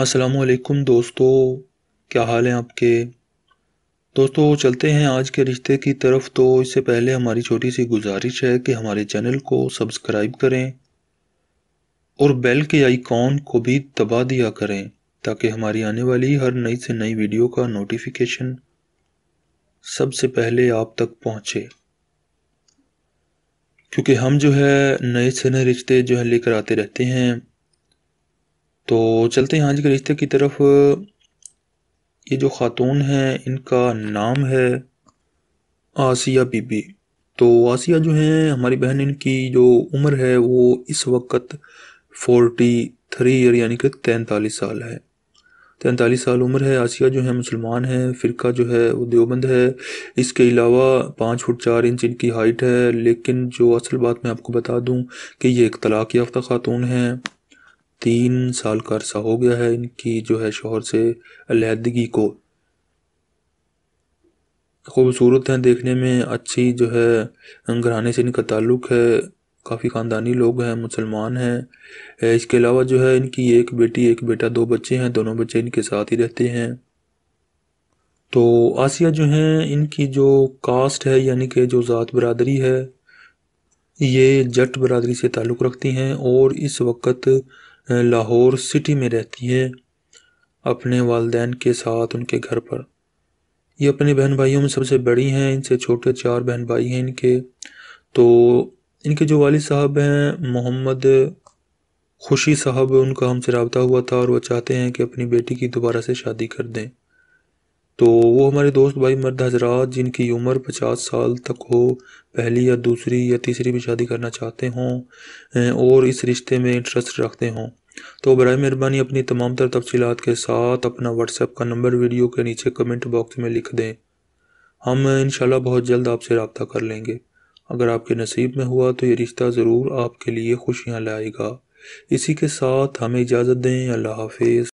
असलकुम दोस्तों क्या हाल हैं आपके दोस्तों चलते हैं आज के रिश्ते की तरफ तो इससे पहले हमारी छोटी सी गुजारिश है कि हमारे चैनल को सब्सक्राइब करें और बेल के आइकॉन को भी दबा दिया करें ताकि हमारी आने वाली हर नई से नई वीडियो का नोटिफिकेशन सबसे पहले आप तक पहुंचे क्योंकि हम जो है नए से नए रिश्ते जो है लेकर आते रहते हैं तो चलते हैं आज के रिश्ते की तरफ ये जो ख़ातून हैं इनका नाम है आसिया बीबी तो आसिया जो हैं हमारी बहन इनकी जो उम्र है वो इस वक्त फोर्टी थ्री ईयर यानी कि तैंतालीस साल है तैंतालीस साल उम्र है आसिया जो है मुसलमान है फ़िरका जो है वो देवबंद है इसके अलावा पाँच फुट चार इंच इनकी हाइट है लेकिन जो असल बात मैं आपको बता दूं कि ये एक तलाक़ याफ्ता ख़ातून हैं तीन साल का अरसा हो गया है इनकी जो है शोहर से अलहदगी को खूबसूरत हैं देखने में अच्छी जो है घराने से इनका ताल्लुक़ है काफ़ी ख़ानदानी लोग हैं मुसलमान हैं इसके अलावा जो है इनकी एक बेटी एक बेटा दो बच्चे हैं दोनों बच्चे इनके साथ ही रहते हैं तो आसिया जो हैं इनकी जो कास्ट है यानी कि जो ज़ात बरदरी है ये जट बरदरी से ताल्लुक़ रखती हैं और इस वक्त लाहौर सिटी में रहती है अपने वालदेन के साथ उनके घर पर ये अपने बहन भाइयों में सबसे बड़ी हैं इनसे छोटे चार बहन भाई हैं इनके तो इनके जो वाली साहब हैं मोहम्मद खुशी साहब उनका हमसे रबता हुआ था और वह चाहते हैं कि अपनी बेटी की दोबारा से शादी कर दें तो वो हमारे दोस्त भाई मर्द हजरात जिनकी उम्र पचास साल तक हो पहली या दूसरी या तीसरी भी शादी करना चाहते हों और इस रिश्ते में इंटरेस्ट रखते हों तो बर मेहरबानी अपनी तमाम तर तफसीत के साथ अपना व्हाट्सएप का नंबर वीडियो के नीचे कमेंट बॉक्स में लिख दें हम इन बहुत जल्द आपसे रबता कर लेंगे अगर आपके नसीब में हुआ तो ये रिश्ता ज़रूर आपके लिए खुशियाँ लाएगा इसी के साथ हमें इजाज़त दें अल्लाह हाफिज़